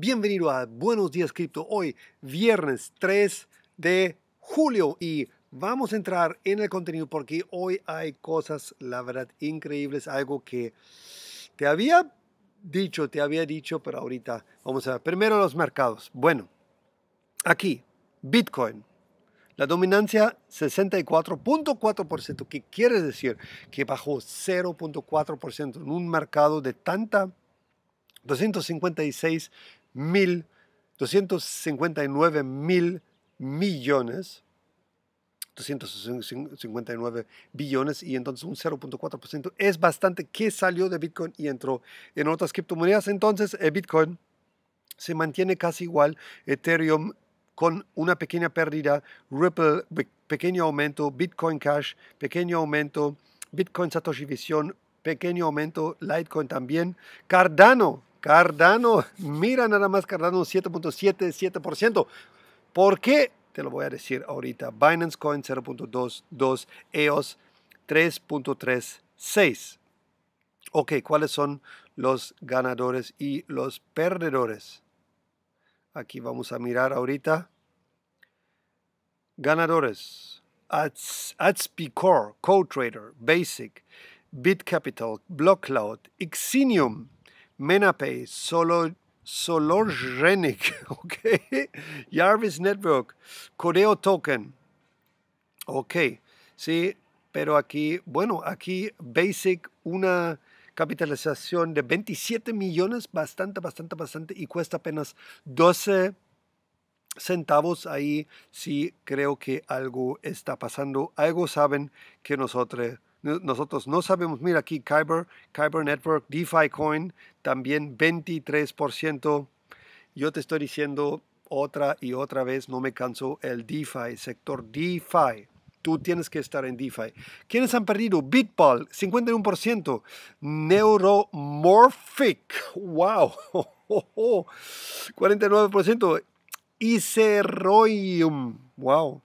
Bienvenido a Buenos Días Cripto, hoy viernes 3 de julio y vamos a entrar en el contenido porque hoy hay cosas, la verdad, increíbles, algo que te había dicho, te había dicho, pero ahorita vamos a ver. Primero los mercados. Bueno, aquí, Bitcoin. La dominancia 64.4%, ¿Qué quiere decir que bajó 0.4% en un mercado de tanta 256 mil, 259 mil millones, 259 billones y entonces un 0.4% es bastante que salió de Bitcoin y entró en otras criptomonedas. Entonces el eh, Bitcoin se mantiene casi igual, Ethereum con una pequeña pérdida, Ripple pequeño aumento, Bitcoin Cash pequeño aumento, Bitcoin Satoshi Vision pequeño aumento, Litecoin también, Cardano Cardano, mira nada más Cardano 7.77%. ¿Por qué? Te lo voy a decir ahorita. Binance Coin 0.22, EOS 3.36. Ok, ¿cuáles son los ganadores y los perdedores? Aquí vamos a mirar ahorita. Ganadores. Atspi Core, CoTrader, Basic, BitCapital, BlockCloud, Exinium, Menape, Solo, okay. Jarvis Network, Coreo Token, ok, sí, pero aquí, bueno, aquí Basic, una capitalización de 27 millones, bastante, bastante, bastante, y cuesta apenas 12 centavos ahí sí creo que algo está pasando, algo saben que nosotros nosotros no sabemos. Mira aquí Kyber, Kyber Network, DeFi Coin, también 23%. Yo te estoy diciendo otra y otra vez, no me canso, el DeFi, sector DeFi. Tú tienes que estar en DeFi. ¿Quiénes han perdido? Bitball, 51%. Neuromorphic, wow, 49%. Iceroium, wow,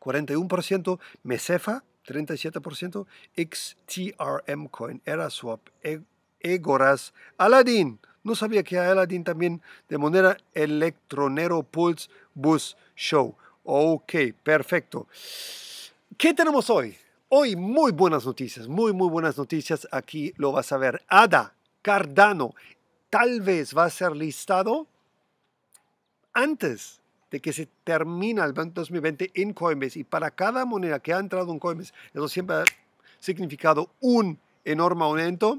41%. Mecefa, 37%, XTRM Coin, Eraswap, e, Egoras, Aladdin. No sabía que Aladdin también de moneda Electronero Pulse Bus Show. Ok, perfecto. ¿Qué tenemos hoy? Hoy muy buenas noticias, muy, muy buenas noticias. Aquí lo vas a ver. ADA, Cardano, tal vez va a ser listado antes de que se termina el 2020 en Coinbase y para cada moneda que ha entrado en Coinbase, eso siempre ha significado un enorme aumento.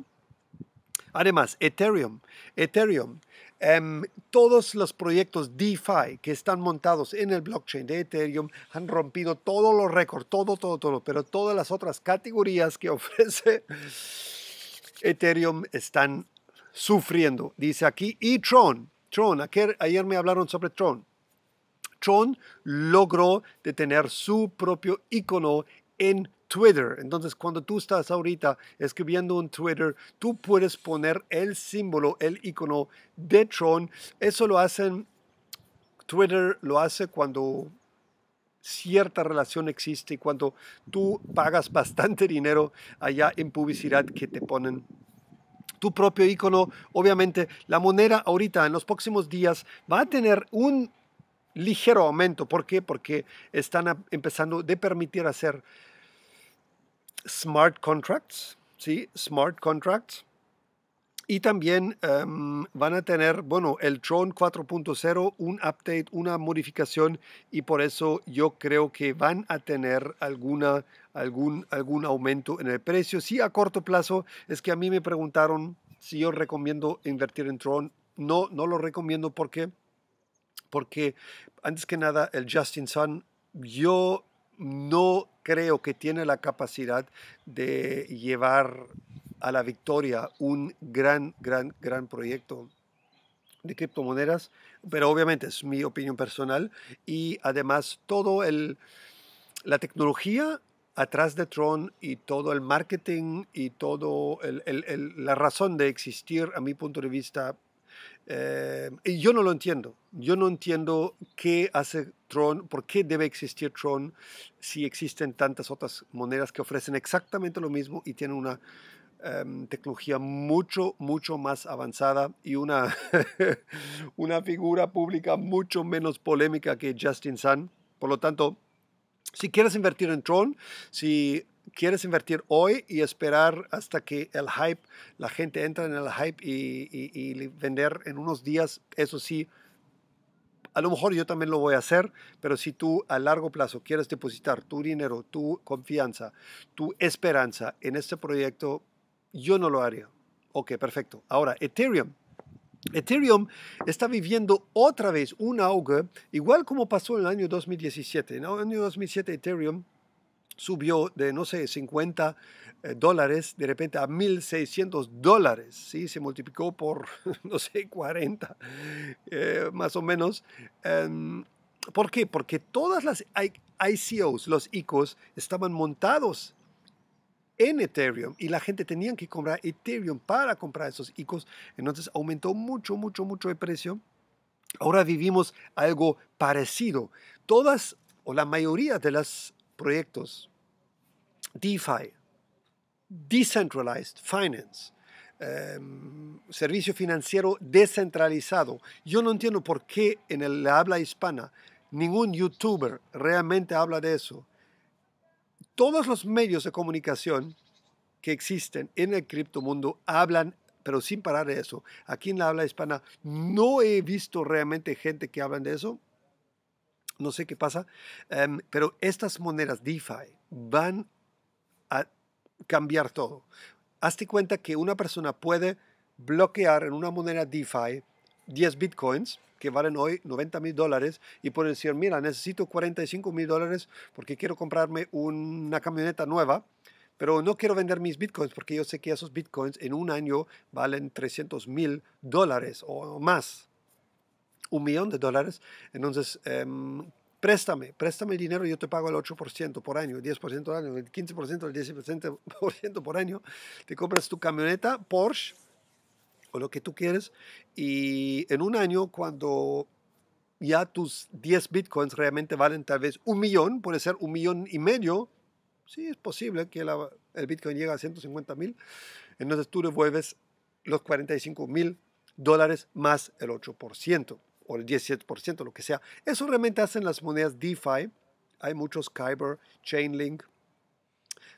Además, Ethereum, Ethereum, em, todos los proyectos DeFi que están montados en el blockchain de Ethereum han rompido todos los récords, todo, todo, todo, pero todas las otras categorías que ofrece Ethereum están sufriendo, dice aquí. Y Tron, Tron, ayer me hablaron sobre Tron. Tron logró detener tener su propio icono en Twitter. Entonces, cuando tú estás ahorita escribiendo en Twitter, tú puedes poner el símbolo, el icono de Tron. Eso lo hacen, Twitter lo hace cuando cierta relación existe y cuando tú pagas bastante dinero allá en publicidad que te ponen tu propio icono. Obviamente, la moneda ahorita en los próximos días va a tener un ligero aumento. ¿Por qué? Porque están empezando de permitir hacer smart contracts, ¿sí? Smart contracts. Y también em, van a tener, bueno, el Tron 4.0, un update, una modificación y por eso yo creo que van a tener alguna, algún, algún aumento en el precio. Sí, a corto plazo, es que a mí me preguntaron si yo recomiendo invertir en Tron. No, no lo recomiendo porque porque antes que nada el Justin Sun, yo no creo que tiene la capacidad de llevar a la victoria un gran, gran, gran proyecto de criptomonedas, pero obviamente es mi opinión personal y además todo el la tecnología atrás de Tron y todo el marketing y todo el, la razón de existir a mi punto de vista eh, yo no lo entiendo. Yo no entiendo qué hace Tron, por qué debe existir Tron si existen tantas otras monedas que ofrecen exactamente lo mismo y tienen una em, tecnología mucho, mucho más avanzada y una, una figura pública mucho menos polémica que Justin Sun. Por lo tanto, si quieres invertir en Tron, si quieres invertir hoy y esperar hasta que el hype, la gente entra en el hype y, vender en unos días, eso sí, a lo mejor yo también lo voy a hacer, pero si tú a largo plazo quieres depositar tu dinero, tu confianza, tu esperanza en este proyecto, yo no lo haría. Ok, perfecto. Ahora, Ethereum. Ethereum está viviendo otra vez un auge, igual como pasó en el año 2017. En el año 2007 Ethereum subió de, no sé, 50 eh, dólares de repente a 1.600 dólares, ¿sí? se multiplicó por, no sé, 40 eh, más o menos. Em, ¿Por qué? Porque todas las ICOs, los ICOs, estaban montados en Ethereum y la gente tenía que comprar Ethereum para comprar esos ICOs. Entonces aumentó mucho, mucho, mucho el precio. Ahora vivimos algo parecido. Todas o la mayoría de las proyectos, DeFi, Decentralized Finance, em, servicio financiero descentralizado. Yo no entiendo por qué en el, habla hispana ningún youtuber realmente habla de eso. Todos los medios de comunicación que existen en el criptomundo hablan, pero sin parar de eso. Aquí en la habla hispana no he visto realmente gente que habla de eso no sé qué pasa, em, pero estas monedas DeFi van a cambiar todo. Hazte cuenta que una persona puede bloquear en una moneda DeFi 10 bitcoins que valen hoy 90 mil dólares y puede decir, mira, necesito 45 mil dólares porque quiero comprarme una camioneta nueva, pero no quiero vender mis bitcoins porque yo sé que esos bitcoins en un año valen 300 mil dólares o más un millón de dólares, entonces em, préstame, préstame, el dinero, yo te pago el 8% por año, el 10% por año, el 15%, el 10% por año, te compras tu camioneta Porsche o lo que tú quieres y en un año cuando ya tus 10 bitcoins realmente valen tal vez un millón, puede ser un millón y medio, sí es posible que el bitcoin llegue a 150 mil, entonces tú devuelves los 45 mil dólares más el 8% por el 17%, lo que sea. Eso realmente hacen las monedas DeFi. Hay muchos Kyber, Chainlink,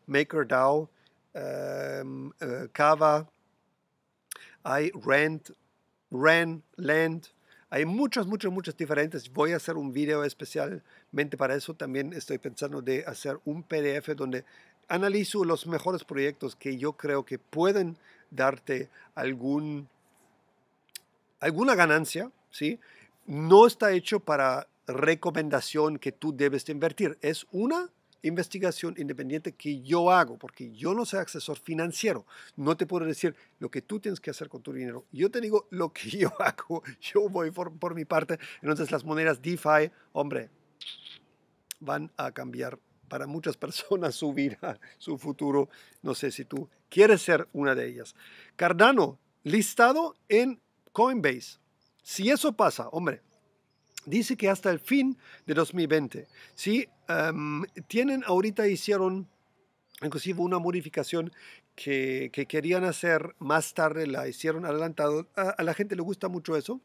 MakerDAO, Kava, em, eh, hay Rent, Ren, Land. Hay muchas, muchas, muchas diferentes. Voy a hacer un video especialmente para eso. También estoy pensando de hacer un PDF donde analizo los mejores proyectos que yo creo que pueden darte algún, alguna ganancia, ¿sí? no está hecho para recomendación que tú debes invertir. Es una investigación independiente que yo hago, porque yo no soy asesor financiero. No te puedo decir lo que tú tienes que hacer con tu dinero. Yo te digo lo que yo hago, yo voy por mi parte. Entonces las monedas DeFi, hombre, van a cambiar para muchas personas su vida, su futuro. No sé si tú quieres ser una de ellas. Cardano, listado en Coinbase. Si eso pasa, hombre, dice que hasta el fin de 2020, si em, tienen ahorita hicieron inclusive una modificación que, querían hacer más tarde, la hicieron adelantado, a, la gente le gusta mucho eso.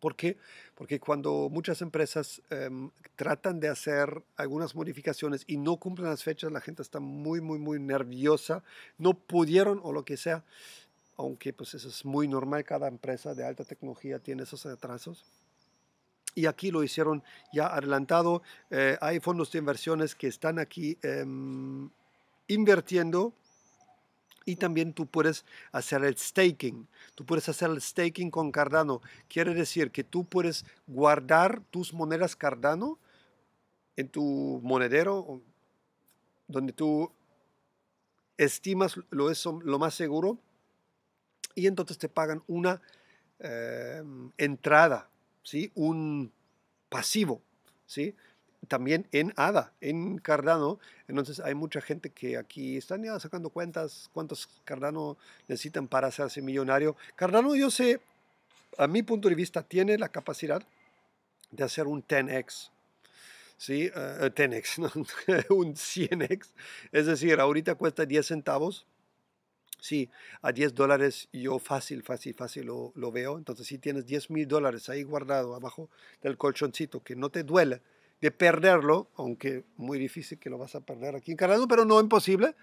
¿Por qué? Porque cuando muchas empresas em, tratan de hacer algunas modificaciones y no cumplen las fechas, la gente está muy, muy, muy nerviosa, no pudieron o lo que sea aunque pues eso es muy normal, cada empresa de alta tecnología tiene esos atrasos. Y aquí lo hicieron ya adelantado. Eh, hay fondos de inversiones que están aquí em, invirtiendo y también tú puedes hacer el staking. Tú puedes hacer el staking con Cardano. Quiere decir que tú puedes guardar tus monedas Cardano en tu monedero, donde tú estimas lo, es, lo más seguro y entonces te pagan una em, entrada, ¿sí? un pasivo, ¿sí? también en ADA, en Cardano. Entonces hay mucha gente que aquí están ya sacando cuentas, cuántos Cardano necesitan para hacerse millonario. Cardano yo sé, a mi punto de vista, tiene la capacidad de hacer un 10x. ¿sí? 10x, eh, eh, ¿no? un 100x. Es decir, ahorita cuesta 10 centavos Sí, a 10 dólares yo fácil, fácil, fácil lo, veo. Entonces, si tienes 10 mil dólares ahí guardado abajo del colchoncito, que no te duele de perderlo, aunque muy difícil que lo vas a perder aquí en Cardano, pero no imposible.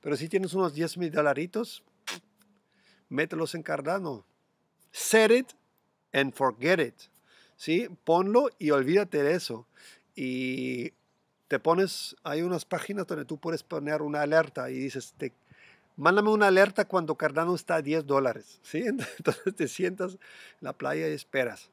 Pero si tienes unos 10 mil dolaritos, mételos en Cardano. Set it and forget it. ¿Sí? Ponlo y olvídate de eso. Y te pones, hay unas páginas donde tú puedes poner una alerta y dices, te mándame una alerta cuando Cardano está a 10 dólares, ¿sí? Entonces te sientas en la playa y esperas.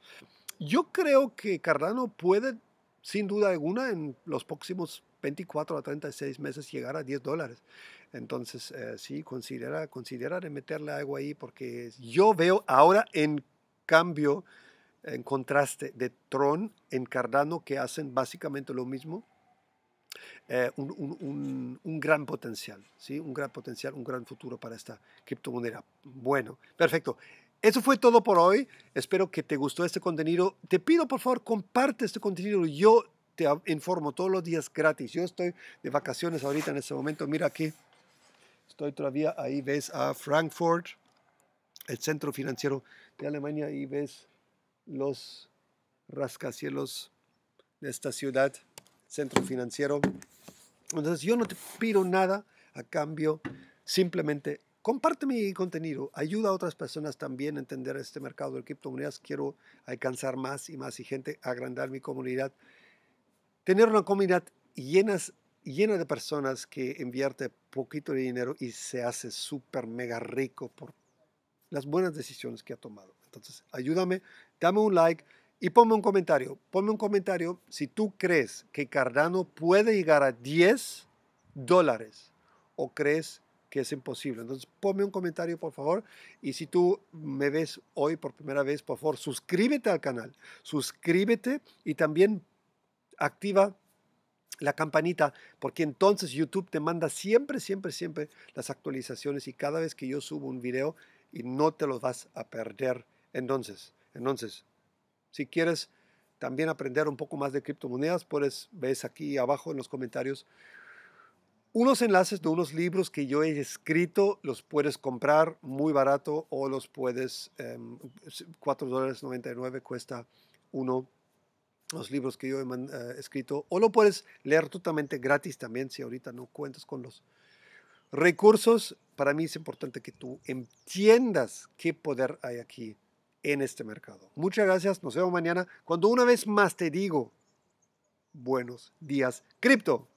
Yo creo que Cardano puede, sin duda alguna, en los próximos 24 a 36 meses llegar a 10 dólares. Entonces, eh, sí, considera, considera de meterle algo ahí porque yo veo ahora en cambio, en contraste de Tron en Cardano que hacen básicamente lo mismo eh, un, gran potencial, ¿sí? un gran potencial, un gran futuro para esta criptomoneda. Bueno, perfecto. Eso fue todo por hoy. Espero que te gustó este contenido. Te pido, por favor, comparte este contenido. Yo te informo todos los días gratis. Yo estoy de vacaciones ahorita en este momento. Mira aquí. Estoy todavía ahí, ves a Frankfurt, el centro financiero de Alemania, y ves los rascacielos de esta ciudad centro financiero. Entonces yo no te pido nada a cambio, simplemente comparte mi contenido, ayuda a otras personas también a entender este mercado de criptomonedas. Quiero alcanzar más y más y gente, agrandar mi comunidad, tener una comunidad llenas, llena de personas que invierte poquito de dinero y se hace súper mega rico por las buenas decisiones que ha tomado. Entonces, ayúdame, dame un like, y ponme un comentario, ponme un comentario si tú crees que Cardano puede llegar a 10 dólares o crees que es imposible. Entonces ponme un comentario por favor y si tú me ves hoy por primera vez, por favor suscríbete al canal, suscríbete y también activa la campanita, porque entonces YouTube te manda siempre, siempre, siempre las actualizaciones y cada vez que yo subo un video y no te lo vas a perder. Entonces, entonces, si quieres también aprender un poco más de criptomonedas, puedes ver aquí abajo en los comentarios unos enlaces de unos libros que yo he escrito, los puedes comprar muy barato o los puedes, 4 em, dólares cuesta uno, los libros que yo he eh, escrito, o lo puedes leer totalmente gratis también si ahorita no cuentas con los recursos. Para mí es importante que tú entiendas qué poder hay aquí en este mercado. Muchas gracias, nos vemos mañana cuando una vez más te digo buenos días cripto.